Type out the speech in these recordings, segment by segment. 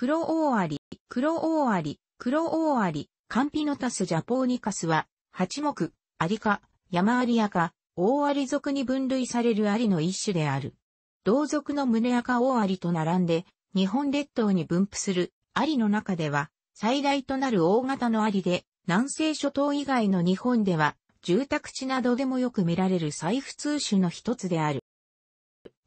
黒オオアリ、黒オオアリ、黒オオアリ、カンピノタスジャポーニカスは、八目、アリ科、マアリアカ、オオアリ族に分類されるアリの一種である。同族の胸アオオアリと並んで、日本列島に分布するアリの中では、最大となる大型のアリで、南西諸島以外の日本では、住宅地などでもよく見られる最普通種の一つである。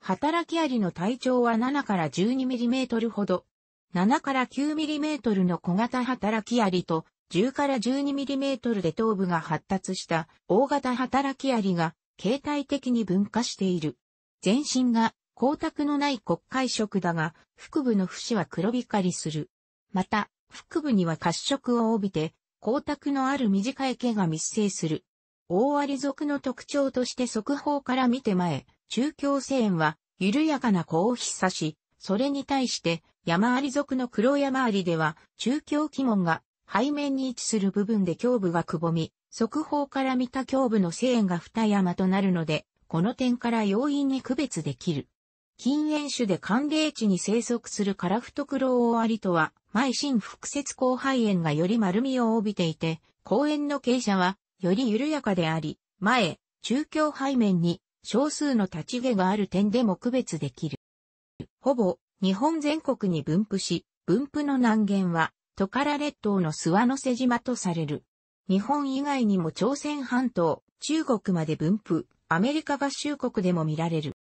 働きアリの体長は7から12ミリメートルほど、7から 9mm の小型働き槍と10から 12mm で頭部が発達した大型働き槍が形態的に分化している。全身が光沢のない黒海色だが、腹部の節は黒光りする。また、腹部には褐色を帯びて、光沢のある短い毛が密生する。大割族の特徴として側方から見て前、中京線は緩やかな弧を必さし、それに対して山あり族の黒山ありでは、中京鬼門が背面に位置する部分で胸部がくぼみ、側方から見た胸部の線が二山となるので、この点から容易に区別できる。近縁種で寒冷地に生息するカラフトクロオアリとは、前心腹節後肺炎がより丸みを帯びていて、公園の傾斜は、より緩やかであり、前、中京背面に、少数の立ち毛がある点でも区別できる。ほぼ、日本全国に分布し、分布の南限は、トカラ列島の諏訪の瀬島とされる。日本以外にも朝鮮半島、中国まで分布、アメリカ合衆国でも見られる。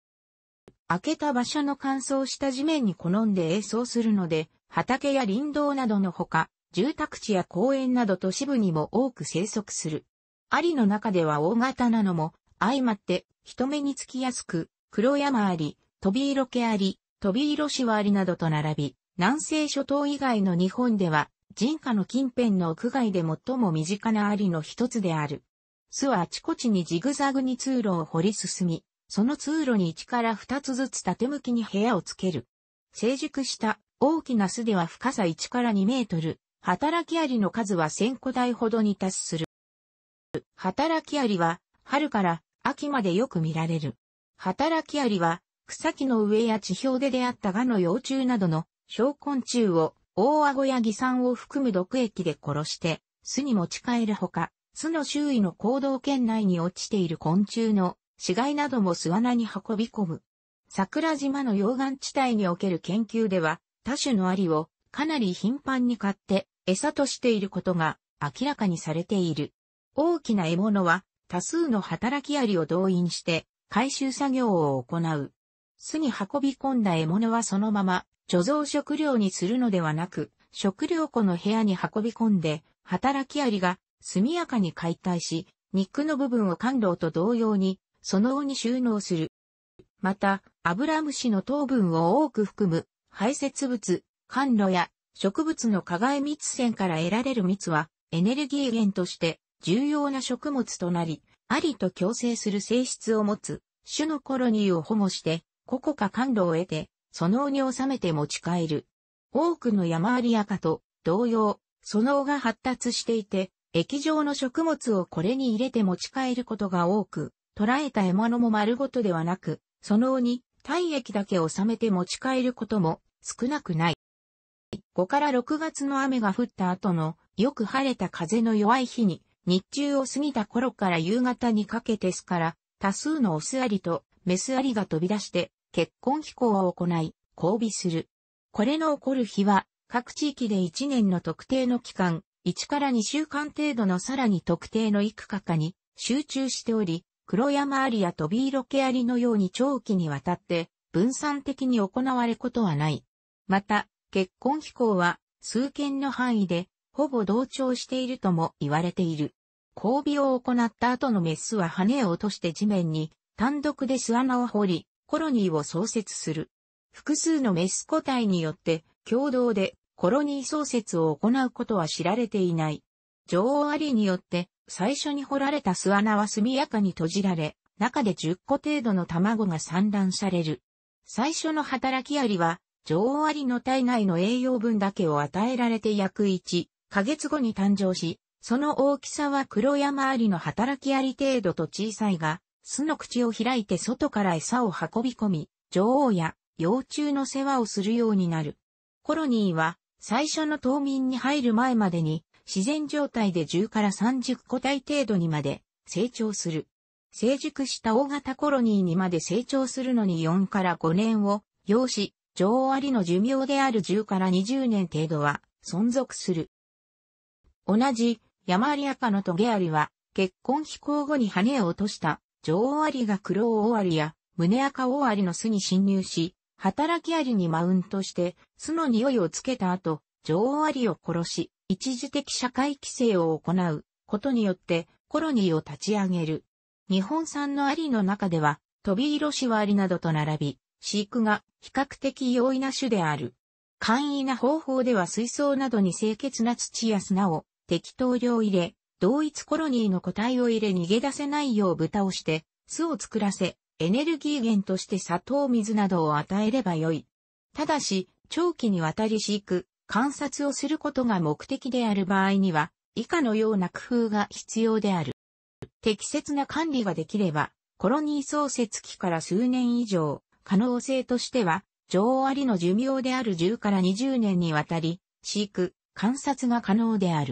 開けた場所の乾燥した地面に好んで演奏するので、畑や林道などのほか、住宅地や公園など都市部にも多く生息する。アリの中では大型なのも、相まって人目につきやすく、黒山あり、飛び色気あり、飛び色シワリなどと並び、南西諸島以外の日本では、人家の近辺の屋外で最も身近なアリの一つである。巣はあちこちにジグザグに通路を掘り進み、その通路に一から二つずつ縦向きに部屋をつける。成熟した大きな巣では深さ一から二メートル、働きアリの数は千個台ほどに達する。働きアリは春から秋までよく見られる。働きアリは草木の上や地表で出会ったガの幼虫などの小昆虫を大顎やギ酸を含む毒液で殺して巣に持ち帰るほか、巣の周囲の行動圏内に落ちている昆虫の死骸なども巣穴に運び込む。桜島の溶岩地帯における研究では、多種のアリをかなり頻繁に買って餌としていることが明らかにされている。大きな獲物は多数の働きアリを動員して回収作業を行う。巣に運び込んだ獲物はそのまま、貯蔵食料にするのではなく、食料庫の部屋に運び込んで、働きアリが速やかに解体し、肉の部分を甘露と同様に、その尾に収納する。また、アブラムシの糖分を多く含む排泄物、甘露や植物の加害蜜腺から得られる蜜はエネルギー源として重要な食物となり、アリと共生する性質を持つ種のコロニーを保護してこか甘露を得て、その尾に収めて持ち帰る。多くの山あり赤と同様、その尾が発達していて、液状の食物をこれに入れて持ち帰ることが多く、捕らえた獲物も丸ごとではなく、その尾に体液だけ収めて持ち帰ることも少なくない。5から6月の雨が降った後のよく晴れた風の弱い日に、日中を過ぎた頃から夕方にかけてすから、多数のオスアリとメスアリが飛び出して、結婚飛行を行い、交尾する。これの起こる日は、各地域で1年の特定の期間、1から2週間程度のさらに特定の幾かかに集中しており、黒山アリやトビーロケアリのように長期にわたって分散的に行われることはない。また、結婚飛行は数件の範囲でほぼ同調しているとも言われている。交尾を行った後のメスは羽を落として地面に単独で巣穴を掘り、コロニーを創設する。複数のメス個体によって共同でコロニー創設を行うことは知られていない。女王アリによって最初に掘られた巣穴は速やかに閉じられ、中で10個程度の卵が産卵される。最初の働きアリは、女王アリの体内の栄養分だけを与えられて約1ヶ月後に誕生し、その大きさは黒山アリの働きアリ程度と小さいが、巣の口を開いて外から餌を運び込み、女王や幼虫の世話をするようになる。コロニーは最初の冬眠に入る前までに自然状態で10から30個体程度にまで成長する。成熟した大型コロニーにまで成長するのに4から5年を要し、女王アリの寿命である10から20年程度は存続する。同じ、ヤマアリアカのトゲアリは結婚飛行後に羽を落とした女王アリが黒王アリや胸赤王アリの巣に侵入し、働きアリにマウントして巣の匂いをつけた後、女王アリを殺し、一時的社会規制を行うことによってコロニーを立ち上げる。日本産のアリの中では、飛び色シワアリなどと並び、飼育が比較的容易な種である。簡易な方法では水槽などに清潔な土や砂を適当量入れ、同一コロニーの個体を入れ逃げ出せないよう豚をして、巣を作らせ、エネルギー源として砂糖水などを与えればよい。ただし、長期にわたり飼育、観察をすることが目的である場合には、以下のような工夫が必要である。適切な管理ができれば、コロニー創設期から数年以上、可能性としては、女王アリの寿命である10から20年にわたり、飼育、観察が可能である。